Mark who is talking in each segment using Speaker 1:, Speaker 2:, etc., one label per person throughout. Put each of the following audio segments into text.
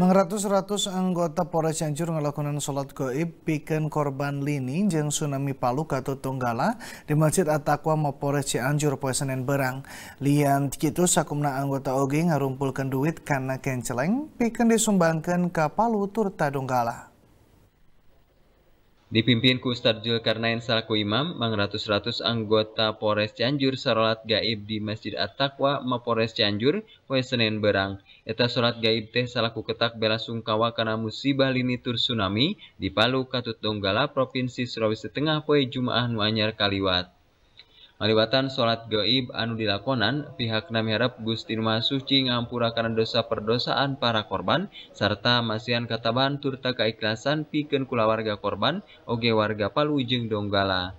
Speaker 1: Mengratus-ratus anggota Polres Cianjur melakukan sholat goib bikin korban lini jeng tsunami Palu atau Tunggala di Masjid Atakwa Mapores Cianjur poe Senin Berang. Lian gitu sakumna anggota oge ngarumpulkan duit karena kenceleng bikin disumbangkan ke Palu Turta
Speaker 2: Dipimpin ku Ustadz Zulkarnain selaku imam, mengratus-ratus anggota Polres Cianjur salat gaib di Masjid At-Taqwa Mapores Cianjur, poe Senin berang. Eta salat gaib teh salaku ketak bela sungkawa karena musibah lini tur tsunami di Palu Katut Donggala Provinsi Sulawesi Tengah poe Jumaah Nuanyar Kaliwat. Kalitan salat goib anu dilakonan, pihak Namharep Gustin Mas Suci ampura kanan dosa perdosaan para korban, serta masihian kataban turta kaikhlasan piken kulawarga korban OG warga Palujeng Donggala.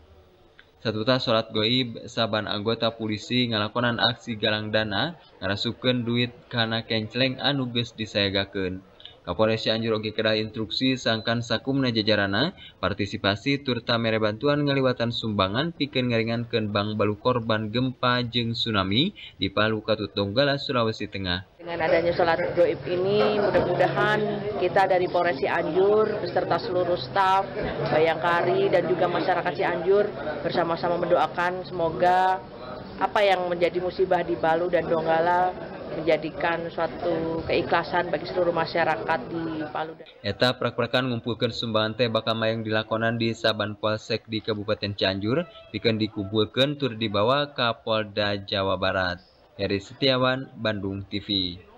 Speaker 2: Sata salat goib saban anggota polisi ngalakonan aksi galang dana, naras suken duit kanakencelng anuges dissaygaken. Kapolres Cianjur oge kedah instruksi sangkan sakumna jajarana partisipasi turta mere bantuan ngaliwatan sumbangan pikeun ngaringankeun bang balu korban gempa jeng tsunami di Palu Katut Donggala Sulawesi Tengah.
Speaker 3: Dengan adanya sholat goib ini mudah-mudahan kita dari Polres Cianjur beserta seluruh staf, bayangkari dan juga masyarakat Cianjur bersama-sama mendoakan semoga apa yang menjadi musibah di Palu dan Donggala menjadikan suatu keikhlasan bagi seluruh masyarakat di Palu.
Speaker 2: Eta prak-prakan ngumpulkan sumbangan teh bakal mayang dilakonan di Saban Polsek di Kabupaten Cianjur, bikin dikumpulkan tur dibawa ke Polda Jawa Barat. Heri Setiawan, Bandung TV.